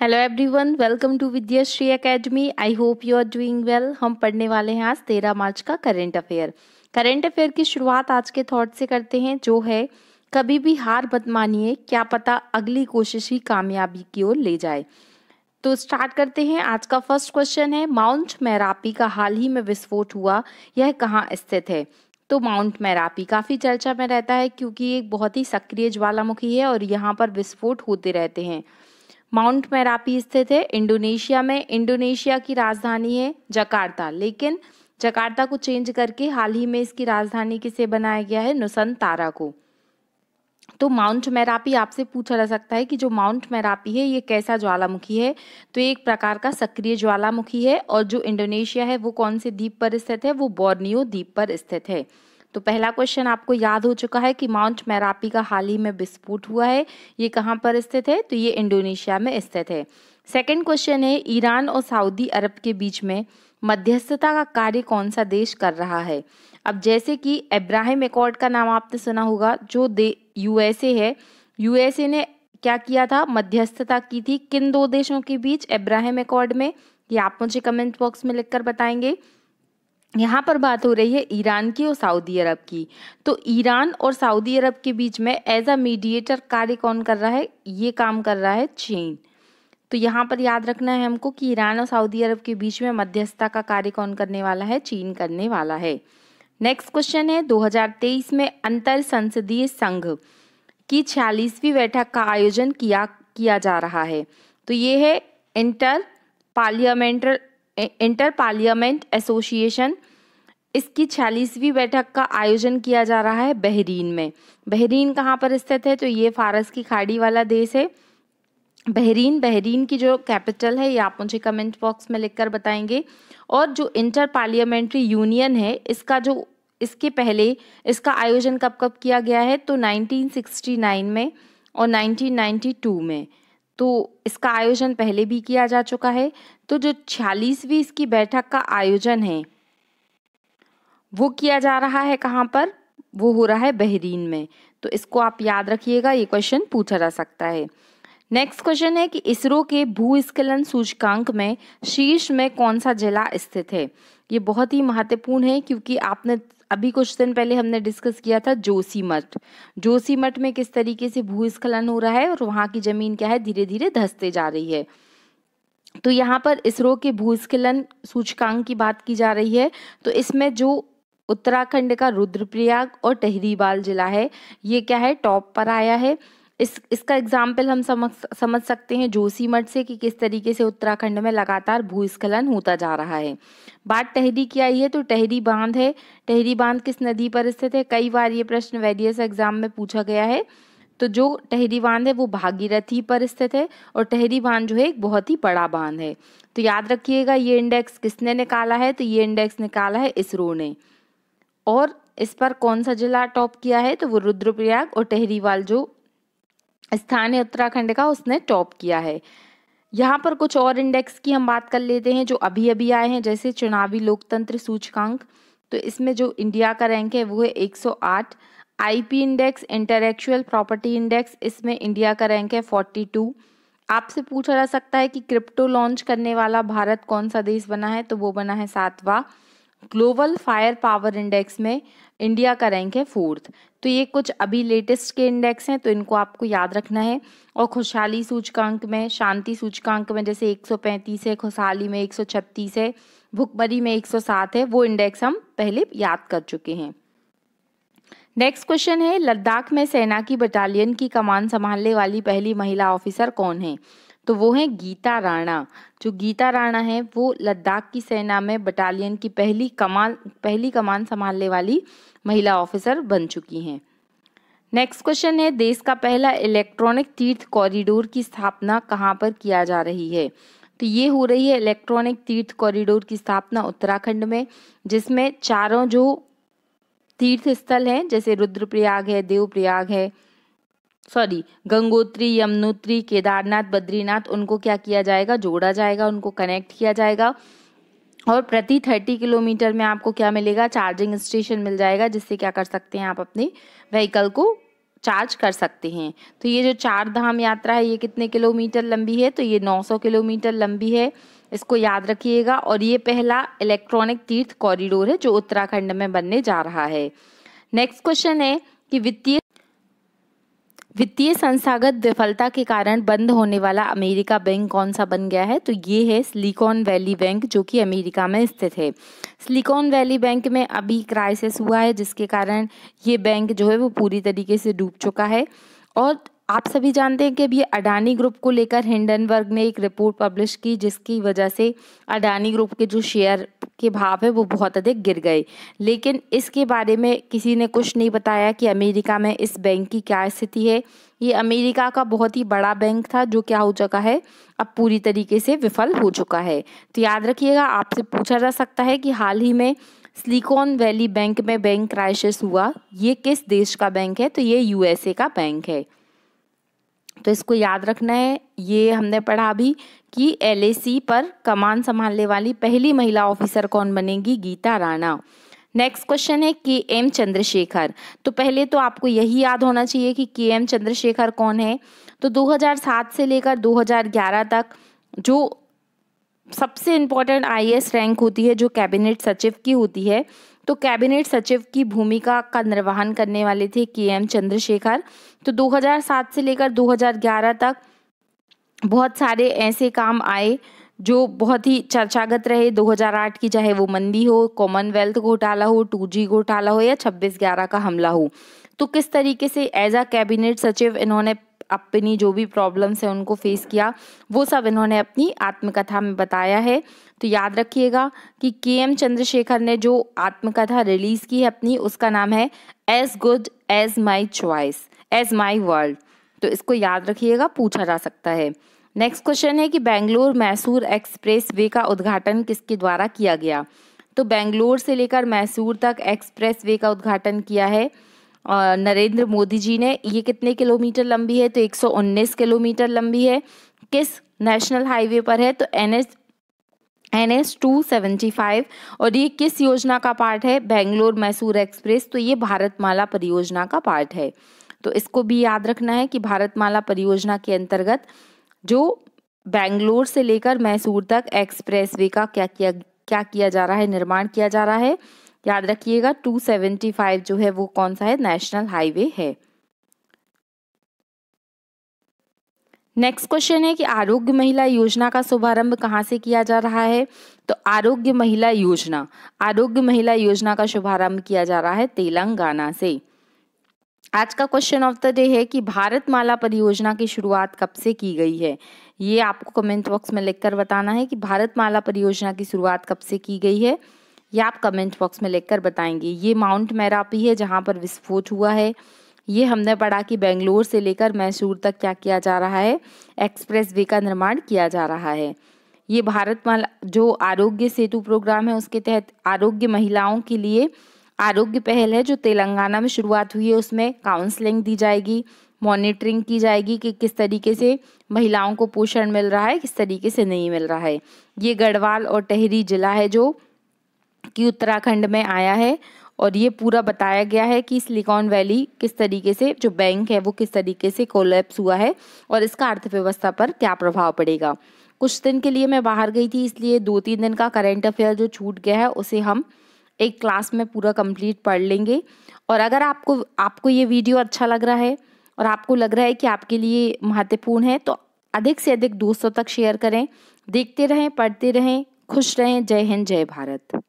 hello everyone welcome to Vidyashree academy I hope you are doing well हम पढ़ने वाले हैं आज तेरह मार्च का करेंट अफेयर करेंट अफेयर की शुरुआत आज के थॉट से करते हैं जो है कभी भी हार मत मानिए क्या पता अगली कोशिश ही कामयाबी की ओर ले जाए तो स्टार्ट करते हैं आज का फर्स्ट क्वेश्चन है माउंट मैरापी का हाल ही में विस्फोट हुआ यह कहाँ स्थित है तो माउंट मैरापी काफ़ी चर्चा में रहता है क्योंकि एक बहुत ही सक्रिय ज्वालामुखी है और यहाँ पर विस्फोट होते रहते हैं माउंट मैरापी स्थित है इंडोनेशिया में इंडोनेशिया की राजधानी है जकार्ता लेकिन जकार्ता को चेंज करके हाल ही में इसकी राजधानी किसे बनाया गया है नुसंतारा को तो माउंट मैरापी आपसे पूछा जा सकता है कि जो माउंट मैरापी है ये कैसा ज्वालामुखी है तो एक प्रकार का सक्रिय ज्वालामुखी है और जो इंडोनेशिया है वो कौन से द्वीप पर स्थित है वो बोर्नियो द्वीप पर स्थित है तो पहला क्वेश्चन आपको याद हो चुका है कि माउंट मैरापी का हाल ही में विस्फोट हुआ है ये कहाँ पर स्थित है तो ये इंडोनेशिया में स्थित है सेकेंड क्वेश्चन है ईरान और सऊदी अरब के बीच में मध्यस्थता का कार्य कौन सा देश कर रहा है अब जैसे कि इब्राहिम एकॉर्ड का नाम आपने सुना होगा जो दे यूएसए है यूएसए ने क्या किया था मध्यस्थता की थी किन दो देशों के बीच इब्राहिम एकॉर्ड में ये आप मुझे कमेंट बॉक्स में लिखकर बताएंगे यहाँ पर बात हो रही है ईरान की और सऊदी अरब की तो ईरान और सऊदी अरब के बीच में एज अ मीडिएटर कार्य कौन कर रहा है ये काम कर रहा है चीन तो यहाँ पर याद रखना है हमको कि ईरान और सऊदी अरब के बीच में मध्यस्थता का कार्य कौन करने वाला है चीन करने वाला है नेक्स्ट क्वेश्चन है 2023 में अंतर संसदीय संघ की छियालीसवीं बैठक का आयोजन किया किया जा रहा है तो ये है inter parliamentary inter parliament association इसकी छियालीसवीं बैठक का आयोजन किया जा रहा है बहरीन में बहरीन कहाँ पर स्थित है तो ये फारस की खाड़ी वाला देश है बहरीन बहरीन की जो कैपिटल है ये आप मुझे कमेंट बॉक्स में लिखकर बताएंगे और जो इंटर पार्लियामेंट्री यूनियन है इसका जो इसके पहले इसका आयोजन कब कब किया गया है तो 1969 में और 1992 में तो इसका आयोजन पहले भी किया जा चुका है तो जो छियालीसवीं इसकी बैठक का आयोजन है वो किया जा रहा है कहाँ पर वो हो रहा है बहरीन में तो इसको आप याद रखिएगा ये क्वेश्चन पूछा जा सकता है नेक्स्ट क्वेश्चन है कि इसरो के भूस्खलन सूचकांक में शीर्ष में कौन सा जिला स्थित है ये बहुत ही महत्वपूर्ण है क्योंकि आपने अभी कुछ दिन पहले हमने डिस्कस किया था जोशी मठ जोशी मठ में किस तरीके से भूस्खलन हो रहा है और वहां की ज़मीन क्या है धीरे धीरे धसते जा रही है तो यहाँ पर इसरो के भूस्खलन सूचकांक की बात की जा रही है तो इसमें जो उत्तराखंड का रुद्रप्रयाग और टहरीवाल जिला है ये क्या है टॉप पर आया है इस इसका एग्जाम्पल हम समझ समझ सकते हैं जोशी मठ से कि किस तरीके से उत्तराखंड में लगातार भूस्खलन होता जा रहा है बात टहरी की आई है तो टहरी बांध है टहरी बांध किस नदी पर स्थित है कई बार ये प्रश्न वेरियस एग्जाम में पूछा गया है तो जो टहरी बांध है वो भागीरथी पर स्थित है और टहरी बांध जो है एक बहुत ही बड़ा बांध है तो याद रखिएगा ये इंडेक्स किसने निकाला है तो ये इंडेक्स निकाला है इसरो ने और इस पर कौन सा जिला टॉप किया है तो वो रुद्रप्रयाग और टहरीवाल जो स्थानीय उत्तराखंड का उसने टॉप किया है यहाँ पर कुछ और इंडेक्स की हम बात कर लेते हैं जो अभी अभी आए हैं जैसे चुनावी लोकतंत्र सूचकांक तो इसमें जो इंडिया का रैंक है वो है 108 IP index intellectual property index इसमें इंडिया का रैंक है 42 आपसे पूछा जा सकता है कि क्रिप्टो लॉन्च करने वाला भारत कौन सा देश बना है तो वो बना है सातवां ग्लोबल फायर पावर इंडेक्स में इंडिया का रैंक है फोर्थ तो ये कुछ अभी लेटेस्ट के इंडेक्स हैं तो इनको आपको याद रखना है और खुशहाली सूचकांक में शांति सूचकांक में जैसे 135 है खुशहाली में 136 है भुखमरी में 107 है वो इंडेक्स हम पहले याद कर चुके हैं नेक्स्ट क्वेश्चन है लद्दाख में सेना की बटालियन की कमान संभालने वाली पहली महिला ऑफिसर कौन है तो वो हैं गीता राणा जो गीता राणा है वो लद्दाख की सेना में बटालियन की पहली कमान पहली कमान संभालने वाली महिला ऑफिसर बन चुकी हैं नेक्स्ट क्वेश्चन है देश का पहला इलेक्ट्रॉनिक तीर्थ कॉरिडोर की स्थापना कहाँ पर किया जा रही है तो ये हो रही है इलेक्ट्रॉनिक तीर्थ कॉरिडोर की स्थापना उत्तराखंड में जिसमें चारों जो तीर्थ स्थल हैं जैसे रुद्रप्रयाग है देवप्रयाग है सॉरी गंगोत्री यमुनोत्री केदारनाथ बद्रीनाथ उनको क्या किया जाएगा जोड़ा जाएगा उनको कनेक्ट किया जाएगा और प्रति थर्टी किलोमीटर में आपको क्या मिलेगा चार्जिंग स्टेशन मिल जाएगा जिससे क्या कर सकते हैं आप अपने व्हीकल को चार्ज कर सकते हैं तो ये जो चार धाम यात्रा है ये कितने किलोमीटर लंबी है तो ये 900 किलोमीटर लंबी है इसको याद रखिएगा और ये पहला इलेक्ट्रॉनिक तीर्थ कॉरिडोर है जो उत्तराखंड में बनने जा रहा है नेक्स्ट क्वेश्चन है कि वित्तीय वित्तीय संस्थागत विफलता के कारण बंद होने वाला अमेरिका बैंक कौन सा बन गया है तो ये है सिलिकॉन वैली बैंक जो कि अमेरिका में स्थित है सिलिकॉन वैली बैंक में अभी क्राइसिस हुआ है जिसके कारण ये बैंक जो है वो पूरी तरीके से डूब चुका है और आप सभी जानते हैं कि अभी अडानी ग्रुप को लेकर हिंडनबर्ग ने एक रिपोर्ट पब्लिश की जिसकी वजह से अडानी ग्रुप के जो शेयर के भाव है वो बहुत अधिक गिर गए लेकिन इसके बारे में किसी ने कुछ नहीं बताया कि अमेरिका में इस बैंक की क्या स्थिति है ये अमेरिका का बहुत ही बड़ा बैंक था जो क्या हो चुका है अब पूरी तरीके से विफल हो चुका है तो याद रखिएगा आपसे पूछा जा सकता है कि हाल ही में सिलिकॉन वैली बैंक में बैंक क्राइसिस हुआ ये किस देश का बैंक है तो ये यूएसए का बैंक है तो इसको याद रखना है ये हमने पढ़ा अभी कि एल पर कमान संभालने वाली पहली महिला ऑफिसर कौन बनेगी गीता राणा नेक्स्ट क्वेश्चन है के एम चंद्रशेखर तो पहले तो आपको यही याद होना चाहिए कि के एम चंद्रशेखर कौन है तो 2007 से लेकर 2011 तक जो सबसे इम्पोर्टेंट आई रैंक होती है जो कैबिनेट सचिव की होती है तो कैबिनेट सचिव की भूमिका का निर्वहन करने वाले थे के एम चंद्रशेखर तो 2007 से लेकर 2011 तक बहुत सारे ऐसे काम आए जो बहुत ही चर्चागत रहे 2008 की चाहे वो मंदी हो कॉमनवेल्थ घोटाला हो टू घोटाला हो या छब्बीस ग्यारह का हमला हो तो किस तरीके से एज अ कैबिनेट सचिव इन्होंने अपनी जो भी प्रॉब्लम्स हैं उनको फेस किया वो सब इन्होंने अपनी आत्मकथा में बताया है तो याद रखिएगा कि के एम चंद्रशेखर ने जो आत्मकथा रिलीज़ की है अपनी उसका नाम है as good as my choice as my world तो इसको याद रखिएगा पूछा जा सकता है नेक्स्ट क्वेश्चन है कि बेंगलोर मैसूर एक्सप्रेस वे का उद्घाटन किसके द्वारा किया गया तो बेंगलोर से लेकर मैसूर तक एक्सप्रेस वे का उद्घाटन किया है नरेंद्र मोदी जी ने ये कितने किलोमीटर लंबी है तो 119 किलोमीटर लंबी है किस नेशनल हाईवे पर है तो N S N S two seventy five और ये किस योजना का पार्ट है बेंगलोर मैसूर एक्सप्रेस तो ये भारतमाला परियोजना का पार्ट है तो इसको भी याद रखना है कि भारतमाला परियोजना के अंतर्गत जो बेंगलोर से लेकर मैसूर तक एक्सप्रेस वे का क्या किया क्या किया जा रहा है निर्माण किया जा रहा है याद रखिएगा 275 जो है वो कौन सा है नेशनल हाईवे है नेक्स्ट क्वेश्चन है कि आरोग्य महिला योजना का शुभारंभ कहाँ से किया जा रहा है तो आरोग्य महिला योजना आरोग्य महिला योजना का शुभारंभ किया जा रहा है तेलंगाना से आज का क्वेश्चन ऑफ द डे है कि भारत माला परियोजना की शुरुआत कब से की गई है ये आपको कमेंट बॉक्स में लिखकर बताना है कि भारत माला परियोजना की शुरुआत कब से की गई है ये आप कमेंट बॉक्स में लिखकर बताएंगे ये माउंट मैरापी है जहाँ पर विस्फोट हुआ है ये हमने पढ़ा कि बेंगलोर से लेकर मैसूर तक क्या किया जा रहा है एक्सप्रेस वे का निर्माण किया जा रहा है ये भारत माला जो आरोग्य सेतु प्रोग्राम है उसके तहत आरोग्य महिलाओं के लिए आरोग्य पहल है जो तेलंगाना में शुरुआत हुई है उसमें काउंसलिंग दी जाएगी मॉनिटरिंग की जाएगी कि किस तरीके से महिलाओं को पोषण मिल रहा है किस तरीके से नहीं मिल रहा है ये गढ़वाल और टहरी जिला है जो कि उत्तराखंड में आया है और ये पूरा बताया गया है कि सिलिकॉन वैली किस तरीके से जो बैंक है वो किस तरीके से कोलैप्स हुआ है और इसका अर्थव्यवस्था पर क्या प्रभाव पड़ेगा कुछ दिन के लिए मैं बाहर गई थी इसलिए दो तीन दिन का करेंट अफेयर जो छूट गया है उसे हम एक क्लास में पूरा कंप्लीट पढ़ लेंगे और अगर आपको आपको ये वीडियो अच्छा लग रहा है और आपको लग रहा है कि आपके लिए महत्वपूर्ण है तो अधिक से अधिक दोस्तों तक शेयर करें देखते रहें पढ़ते रहें खुश रहें जय हिंद जय भारत